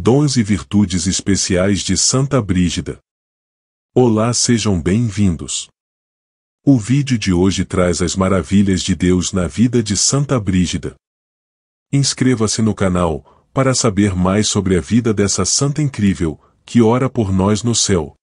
Dons e Virtudes Especiais de Santa Brígida. Olá, sejam bem-vindos. O vídeo de hoje traz as maravilhas de Deus na vida de Santa Brígida. Inscreva-se no canal para saber mais sobre a vida dessa santa incrível que ora por nós no céu.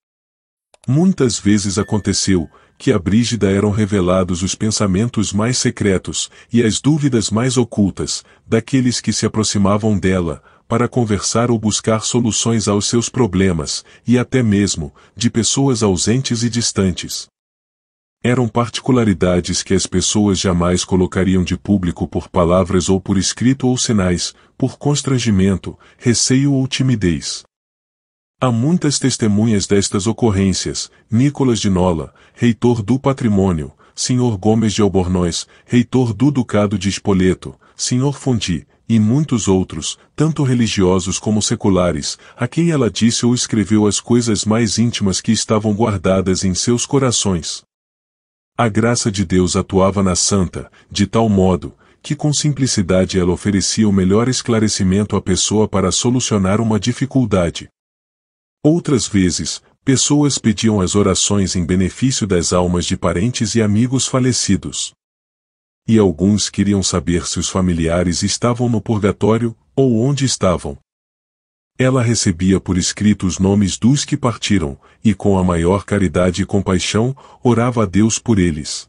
Muitas vezes aconteceu que a Brígida eram revelados os pensamentos mais secretos e as dúvidas mais ocultas daqueles que se aproximavam dela, para conversar ou buscar soluções aos seus problemas, e até mesmo, de pessoas ausentes e distantes. Eram particularidades que as pessoas jamais colocariam de público por palavras ou por escrito ou sinais, por constrangimento, receio ou timidez. Há muitas testemunhas destas ocorrências, Nicolas de Nola, reitor do patrimônio, Sr. Gomes de Albornoz, reitor do Ducado de Espoleto, Sr. Fondi, e muitos outros, tanto religiosos como seculares, a quem ela disse ou escreveu as coisas mais íntimas que estavam guardadas em seus corações. A graça de Deus atuava na santa, de tal modo, que com simplicidade ela oferecia o melhor esclarecimento à pessoa para solucionar uma dificuldade. Outras vezes, pessoas pediam as orações em benefício das almas de parentes e amigos falecidos e alguns queriam saber se os familiares estavam no purgatório, ou onde estavam. Ela recebia por escrito os nomes dos que partiram, e com a maior caridade e compaixão, orava a Deus por eles.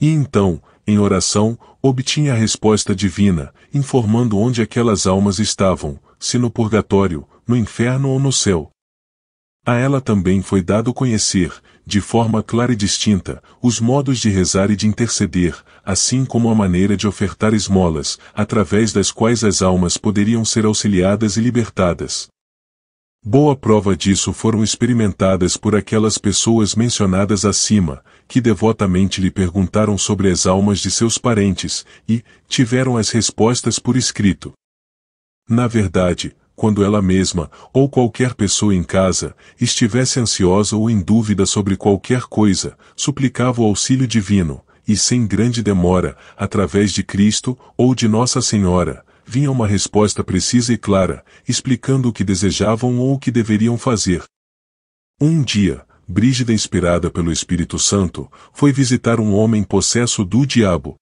E então, em oração, obtinha a resposta divina, informando onde aquelas almas estavam, se no purgatório, no inferno ou no céu, a ela também foi dado conhecer, de forma clara e distinta, os modos de rezar e de interceder, assim como a maneira de ofertar esmolas, através das quais as almas poderiam ser auxiliadas e libertadas. Boa prova disso foram experimentadas por aquelas pessoas mencionadas acima, que devotamente lhe perguntaram sobre as almas de seus parentes, e tiveram as respostas por escrito. Na verdade, quando ela mesma, ou qualquer pessoa em casa, estivesse ansiosa ou em dúvida sobre qualquer coisa, suplicava o auxílio divino, e sem grande demora, através de Cristo ou de Nossa Senhora, vinha uma resposta precisa e clara, explicando o que desejavam ou o que deveriam fazer. Um dia, Brígida, inspirada pelo Espírito Santo, foi visitar um homem possesso do diabo,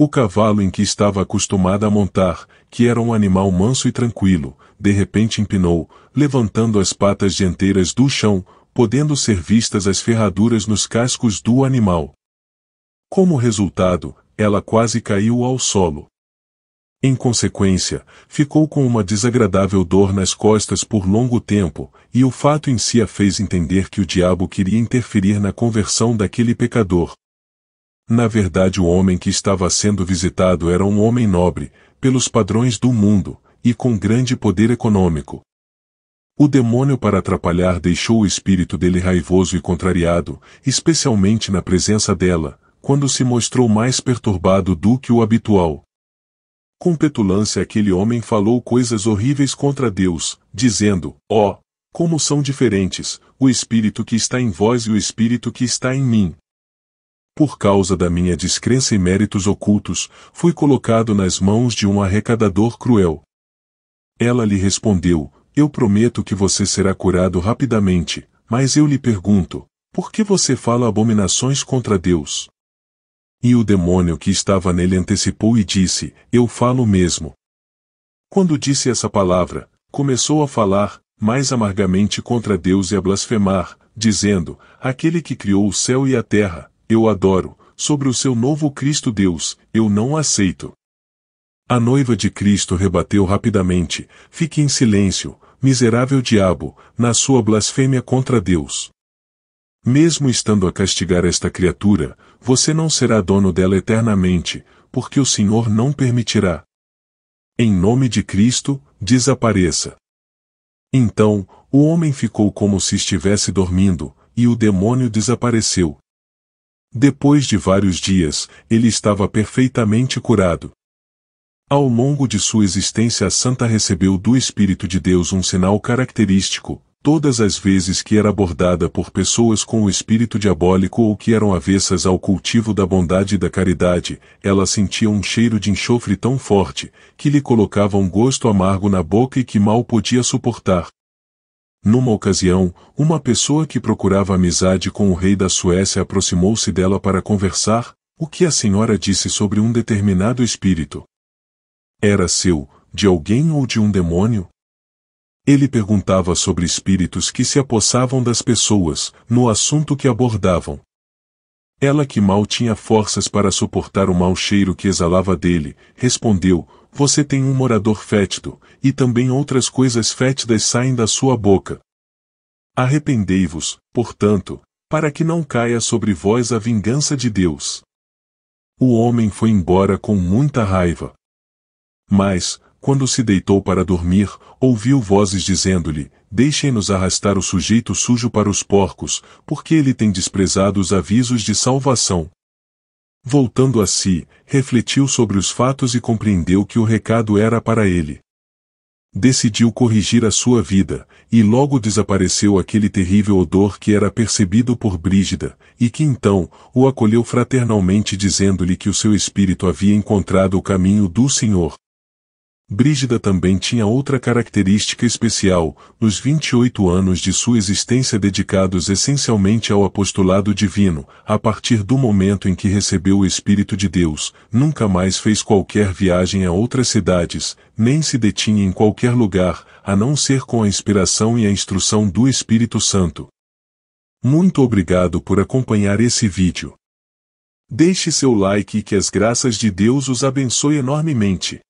o cavalo em que estava acostumada a montar, que era um animal manso e tranquilo, de repente empinou, levantando as patas dianteiras do chão, podendo ser vistas as ferraduras nos cascos do animal. Como resultado, ela quase caiu ao solo. Em consequência, ficou com uma desagradável dor nas costas por longo tempo, e o fato em si a fez entender que o diabo queria interferir na conversão daquele pecador, na verdade, o homem que estava sendo visitado era um homem nobre, pelos padrões do mundo, e com grande poder econômico. O demônio para atrapalhar deixou o espírito dele raivoso e contrariado, especialmente na presença dela, quando se mostrou mais perturbado do que o habitual. Com petulância aquele homem falou coisas horríveis contra Deus, dizendo, ó, oh, como são diferentes, o espírito que está em vós e o espírito que está em mim, por causa da minha descrença e méritos ocultos, fui colocado nas mãos de um arrecadador cruel. Ela lhe respondeu, eu prometo que você será curado rapidamente, mas eu lhe pergunto, por que você fala abominações contra Deus? E o demônio que estava nele antecipou e disse, eu falo mesmo. Quando disse essa palavra, começou a falar, mais amargamente contra Deus e a blasfemar, dizendo, aquele que criou o céu e a terra, eu adoro, sobre o seu novo Cristo Deus, eu não aceito. A noiva de Cristo rebateu rapidamente, fique em silêncio, miserável diabo, na sua blasfêmia contra Deus. Mesmo estando a castigar esta criatura, você não será dono dela eternamente, porque o Senhor não permitirá. Em nome de Cristo, desapareça. Então, o homem ficou como se estivesse dormindo, e o demônio desapareceu. Depois de vários dias, ele estava perfeitamente curado. Ao longo de sua existência a santa recebeu do Espírito de Deus um sinal característico, todas as vezes que era abordada por pessoas com o espírito diabólico ou que eram avessas ao cultivo da bondade e da caridade, ela sentia um cheiro de enxofre tão forte, que lhe colocava um gosto amargo na boca e que mal podia suportar. Numa ocasião, uma pessoa que procurava amizade com o rei da Suécia aproximou-se dela para conversar, o que a senhora disse sobre um determinado espírito. Era seu, de alguém ou de um demônio? Ele perguntava sobre espíritos que se apossavam das pessoas, no assunto que abordavam. Ela que mal tinha forças para suportar o mau cheiro que exalava dele, respondeu, você tem um morador fétido, e também outras coisas fétidas saem da sua boca. Arrependei-vos, portanto, para que não caia sobre vós a vingança de Deus. O homem foi embora com muita raiva. Mas, quando se deitou para dormir, ouviu vozes dizendo-lhe, Deixem-nos arrastar o sujeito sujo para os porcos, porque ele tem desprezado os avisos de salvação. Voltando a si, refletiu sobre os fatos e compreendeu que o recado era para ele. Decidiu corrigir a sua vida, e logo desapareceu aquele terrível odor que era percebido por Brígida, e que então o acolheu fraternalmente dizendo-lhe que o seu espírito havia encontrado o caminho do Senhor, Brígida também tinha outra característica especial, nos 28 anos de sua existência dedicados essencialmente ao apostolado divino, a partir do momento em que recebeu o Espírito de Deus, nunca mais fez qualquer viagem a outras cidades, nem se detinha em qualquer lugar, a não ser com a inspiração e a instrução do Espírito Santo. Muito obrigado por acompanhar esse vídeo. Deixe seu like e que as graças de Deus os abençoe enormemente.